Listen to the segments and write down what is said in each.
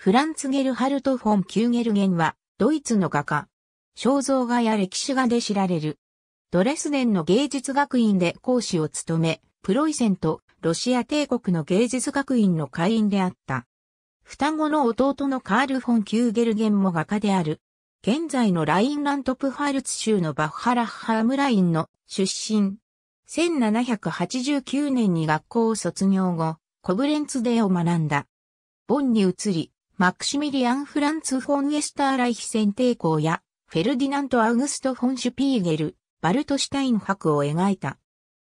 フランツ・ゲルハルト・フォン・キューゲルゲンは、ドイツの画家。肖像画や歴史画で知られる。ドレスデンの芸術学院で講師を務め、プロイセンとロシア帝国の芸術学院の会員であった。双子の弟のカール・フォン・キューゲルゲンも画家である。現在のラインラントプハルツ州のバッハラッハームラインの出身。1789年に学校を卒業後、コブレンツデーを学んだ。ボンに移り、マクシミリアン・フランツ・フォン・エスターライヒ選定校や、フェルディナント・アウグスト・フォン・シュピーゲル、バルトシュタイン博を描いた。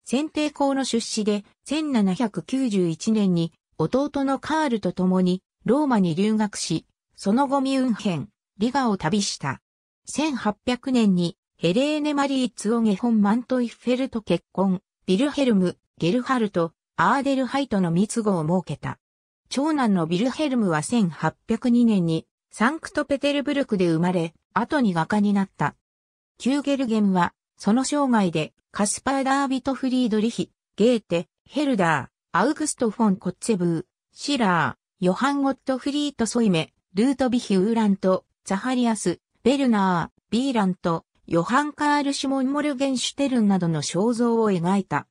選定校の出資で、1791年に、弟のカールと共に、ローマに留学し、その後ミュンヘン、リガを旅した。1800年に、ヘレーネ・マリー・ツオゲホン・マントイッフェルと結婚、ビルヘルム、ゲルハルト、アーデルハイトの密語を設けた。長男のビルヘルムは1802年にサンクトペテルブルクで生まれ、後に画家になった。キューゲルゲンは、その生涯で、カスパー・ダービト・フリードリヒ、ゲーテ、ヘルダー、アウグスト・フォン・コッツェブー、シラー、ヨハン・ゴット・フリート・ソイメ、ルート・ビヒ・ウーラント、ザハリアス、ベルナー、ビーラント、ヨハン・カール・シモン・モルゲンシュテルンなどの肖像を描いた。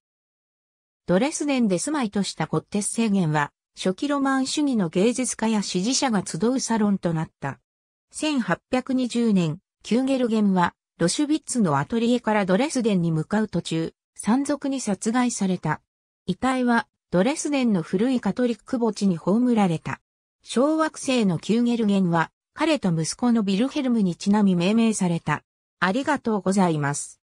ドレスデンで住まいとしたコッテス制限は、初期ロマン主義の芸術家や支持者が集うサロンとなった。1820年、キューゲルゲンは、ロシュビッツのアトリエからドレスデンに向かう途中、山賊に殺害された。遺体は、ドレスデンの古いカトリック墓地に葬られた。小惑星のキューゲルゲンは、彼と息子のビルヘルムにちなみ命名された。ありがとうございます。